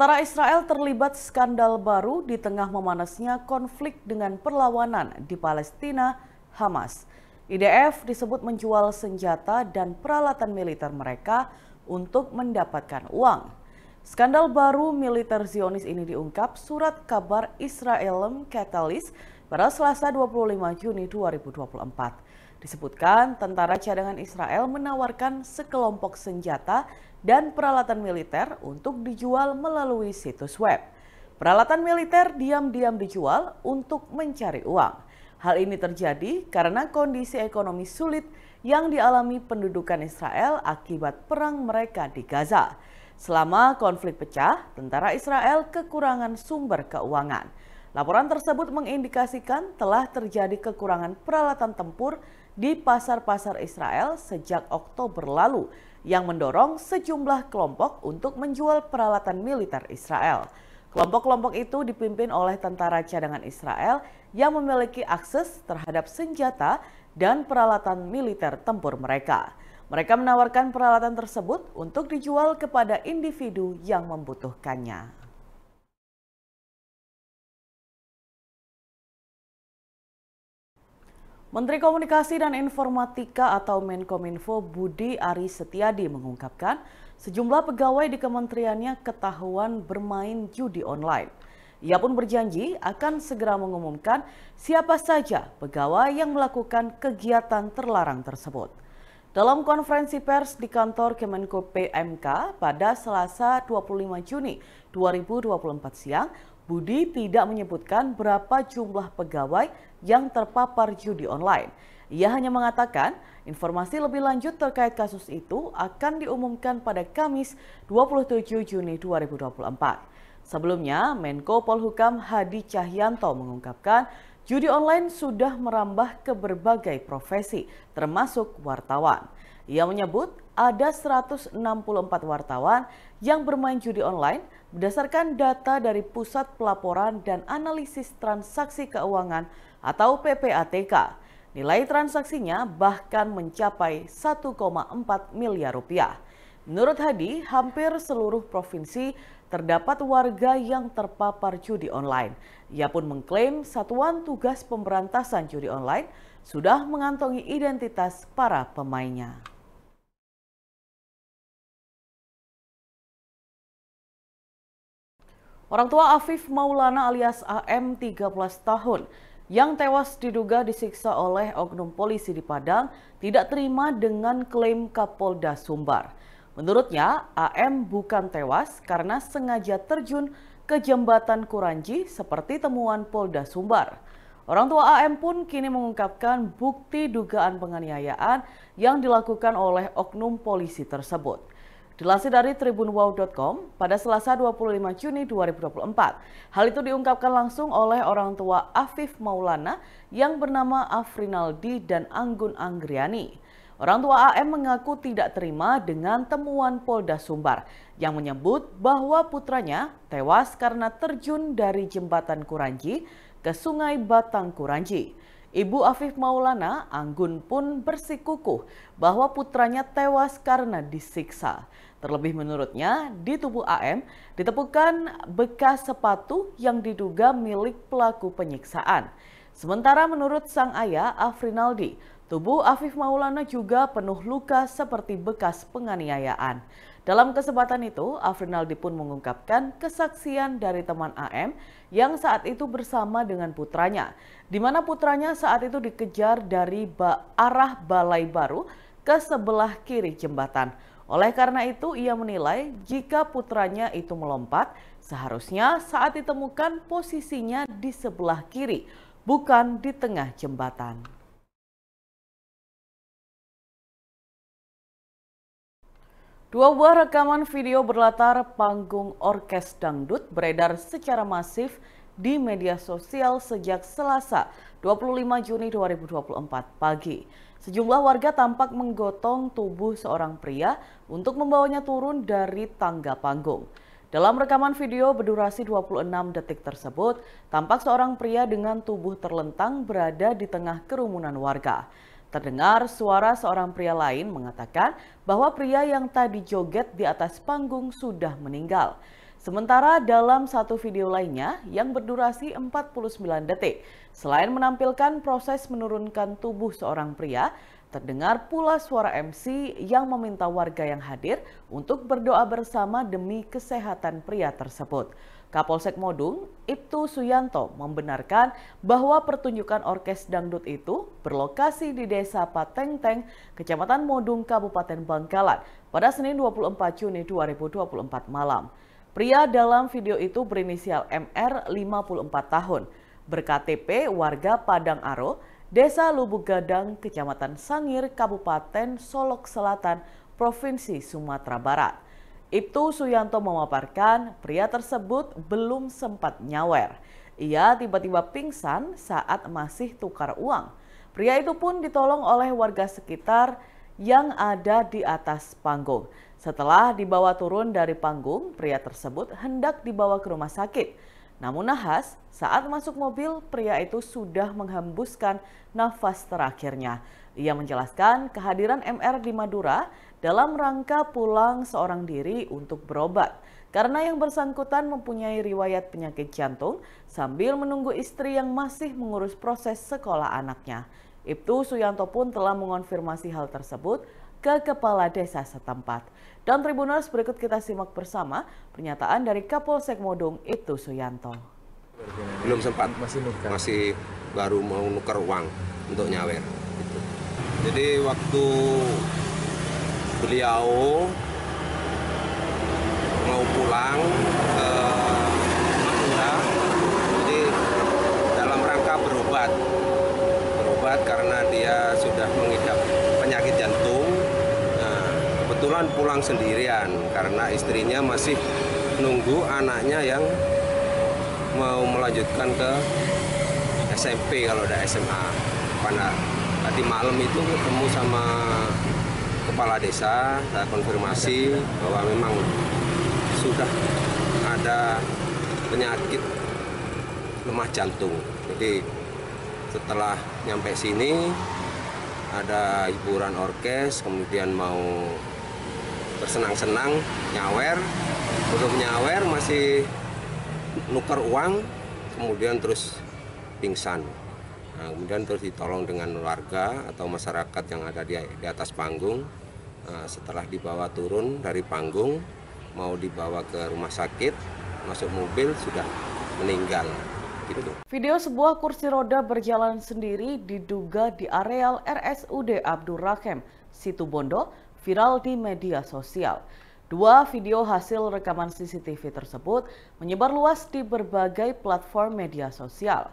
Tentara Israel terlibat skandal baru di tengah memanasnya konflik dengan perlawanan di Palestina, Hamas. IDF disebut menjual senjata dan peralatan militer mereka untuk mendapatkan uang. Skandal baru militer Zionis ini diungkap surat kabar Israel Catalyst pada Selasa 25 Juni 2024. Disebutkan tentara cadangan Israel menawarkan sekelompok senjata dan peralatan militer untuk dijual melalui situs web. Peralatan militer diam-diam dijual untuk mencari uang. Hal ini terjadi karena kondisi ekonomi sulit yang dialami pendudukan Israel akibat perang mereka di Gaza. Selama konflik pecah, tentara Israel kekurangan sumber keuangan. Laporan tersebut mengindikasikan telah terjadi kekurangan peralatan tempur di pasar-pasar Israel sejak Oktober lalu yang mendorong sejumlah kelompok untuk menjual peralatan militer Israel. Kelompok-kelompok itu dipimpin oleh tentara cadangan Israel yang memiliki akses terhadap senjata dan peralatan militer tempur mereka. Mereka menawarkan peralatan tersebut untuk dijual kepada individu yang membutuhkannya. Menteri Komunikasi dan Informatika atau Menkominfo Budi Ari Setiadi mengungkapkan sejumlah pegawai di kementeriannya ketahuan bermain judi online. Ia pun berjanji akan segera mengumumkan siapa saja pegawai yang melakukan kegiatan terlarang tersebut. Dalam konferensi pers di kantor Kemenko PMK pada Selasa 25 Juni 2024 siang, Budi tidak menyebutkan berapa jumlah pegawai yang terpapar judi online. Ia hanya mengatakan informasi lebih lanjut terkait kasus itu akan diumumkan pada Kamis 27 Juni 2024. Sebelumnya, Menko Polhukam Hadi Cahyanto mengungkapkan judi online sudah merambah ke berbagai profesi, termasuk wartawan. Ia menyebut ada 164 wartawan yang bermain judi online Berdasarkan data dari Pusat Pelaporan dan Analisis Transaksi Keuangan atau PPATK, nilai transaksinya bahkan mencapai 1,4 miliar rupiah. Menurut Hadi, hampir seluruh provinsi terdapat warga yang terpapar judi online. Ia pun mengklaim Satuan Tugas Pemberantasan Judi Online sudah mengantongi identitas para pemainnya. Orang tua Afif Maulana alias AM 13 tahun yang tewas diduga disiksa oleh oknum polisi di Padang tidak terima dengan klaim Kapolda Sumbar. Menurutnya, AM bukan tewas karena sengaja terjun ke jembatan Kuranji seperti temuan Polda Sumbar. Orang tua AM pun kini mengungkapkan bukti dugaan penganiayaan yang dilakukan oleh oknum polisi tersebut. Dilansir dari tribunwow.com, pada Selasa 25 Juni 2024, hal itu diungkapkan langsung oleh orang tua Afif Maulana yang bernama Afrinaldi dan Anggun Anggriani. Orang tua AM mengaku tidak terima dengan temuan Polda Sumbar yang menyebut bahwa putranya tewas karena terjun dari jembatan Kuranji ke Sungai Batang Kuranji. Ibu Afif Maulana, Anggun pun bersikukuh bahwa putranya tewas karena disiksa. Terlebih menurutnya, di tubuh AM ditemukan bekas sepatu yang diduga milik pelaku penyiksaan. Sementara menurut sang ayah, Afrinaldi, tubuh Afif Maulana juga penuh luka seperti bekas penganiayaan. Dalam kesempatan itu, Afrinaldi pun mengungkapkan kesaksian dari teman AM yang saat itu bersama dengan putranya, di mana putranya saat itu dikejar dari ba arah Balai Baru ke sebelah kiri jembatan. Oleh karena itu, ia menilai jika putranya itu melompat, seharusnya saat ditemukan posisinya di sebelah kiri, bukan di tengah jembatan. Dua buah rekaman video berlatar panggung orkes dangdut beredar secara masif di media sosial sejak Selasa 25 Juni 2024 pagi. Sejumlah warga tampak menggotong tubuh seorang pria untuk membawanya turun dari tangga panggung. Dalam rekaman video berdurasi 26 detik tersebut, tampak seorang pria dengan tubuh terlentang berada di tengah kerumunan warga. Terdengar suara seorang pria lain mengatakan bahwa pria yang tadi joget di atas panggung sudah meninggal. Sementara dalam satu video lainnya yang berdurasi 49 detik, selain menampilkan proses menurunkan tubuh seorang pria, Terdengar pula suara MC yang meminta warga yang hadir untuk berdoa bersama demi kesehatan pria tersebut. Kapolsek Modung, Ibtu Suyanto membenarkan bahwa pertunjukan orkes dangdut itu berlokasi di Desa Patengteng, Kecamatan Modung, Kabupaten Bangkalan pada Senin 24 Juni 2024 malam. Pria dalam video itu berinisial MR 54 tahun, berKTP warga Padang Aro Desa Lubuk Gadang, Kecamatan Sangir, Kabupaten Solok Selatan, Provinsi Sumatera Barat. Ibtu Suyanto memaparkan pria tersebut belum sempat nyawer. Ia tiba-tiba pingsan saat masih tukar uang. Pria itu pun ditolong oleh warga sekitar yang ada di atas panggung. Setelah dibawa turun dari panggung, pria tersebut hendak dibawa ke rumah sakit. Namun nahas, saat masuk mobil, pria itu sudah menghembuskan nafas terakhirnya. Ia menjelaskan kehadiran MR di Madura dalam rangka pulang seorang diri untuk berobat. Karena yang bersangkutan mempunyai riwayat penyakit jantung sambil menunggu istri yang masih mengurus proses sekolah anaknya. Ibtu Suyanto pun telah mengonfirmasi hal tersebut ke kepala desa setempat. Dan Tribuners berikut kita simak bersama pernyataan dari Kapolsek Modung itu Suyanto. Belum sempat, masih, nukar. masih baru mau nuker uang untuk nyawer. Gitu. Jadi waktu beliau mau pulang ke eh, Madura, jadi dalam rangka berobat, berobat karena dia sudah meng kebetulan pulang sendirian karena istrinya masih nunggu anaknya yang mau melanjutkan ke SMP kalau ada SMA. Karena tadi malam itu ketemu sama kepala desa, saya konfirmasi bahwa memang sudah ada penyakit lemah jantung. Jadi setelah nyampe sini ada hiburan orkes, kemudian mau bersenang-senang nyawer untuk nyawer masih nuker uang kemudian terus pingsan nah, kemudian terus ditolong dengan warga atau masyarakat yang ada di, di atas panggung nah, setelah dibawa turun dari panggung mau dibawa ke rumah sakit masuk mobil sudah meninggal gitu. Video sebuah kursi roda berjalan sendiri diduga di areal RSUD Abdurrahim Situbondo viral di media sosial. Dua video hasil rekaman CCTV tersebut menyebar luas di berbagai platform media sosial.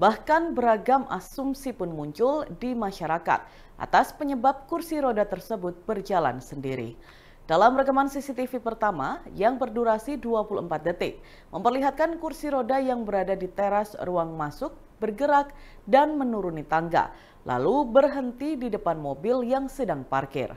Bahkan beragam asumsi pun muncul di masyarakat atas penyebab kursi roda tersebut berjalan sendiri. Dalam rekaman CCTV pertama yang berdurasi 24 detik, memperlihatkan kursi roda yang berada di teras ruang masuk bergerak dan menuruni tangga, lalu berhenti di depan mobil yang sedang parkir.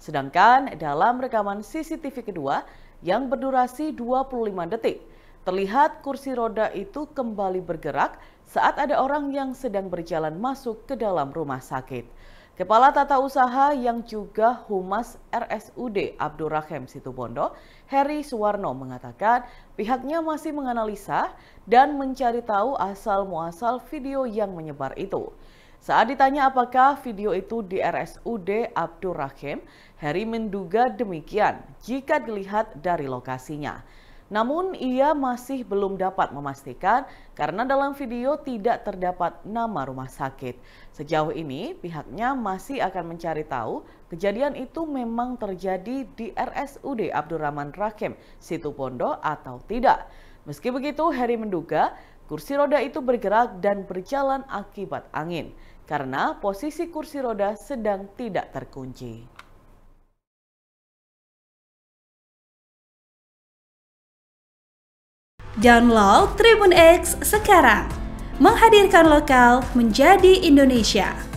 Sedangkan dalam rekaman CCTV kedua yang berdurasi 25 detik, terlihat kursi roda itu kembali bergerak saat ada orang yang sedang berjalan masuk ke dalam rumah sakit. Kepala Tata Usaha yang juga Humas RSUD Abdurrahim Situbondo, Heri Suwarno mengatakan pihaknya masih menganalisa dan mencari tahu asal-muasal video yang menyebar itu. Saat ditanya apakah video itu di RSUD Abdul Rahim, Heri menduga demikian jika dilihat dari lokasinya. Namun ia masih belum dapat memastikan karena dalam video tidak terdapat nama rumah sakit. Sejauh ini pihaknya masih akan mencari tahu kejadian itu memang terjadi di RSUD Abdurrahman Rakim Situbondo atau tidak. Meski begitu Harry menduga Kursi roda itu bergerak dan berjalan akibat angin karena posisi kursi roda sedang tidak terkunci. Download Tribun X sekarang, menghadirkan lokal menjadi Indonesia.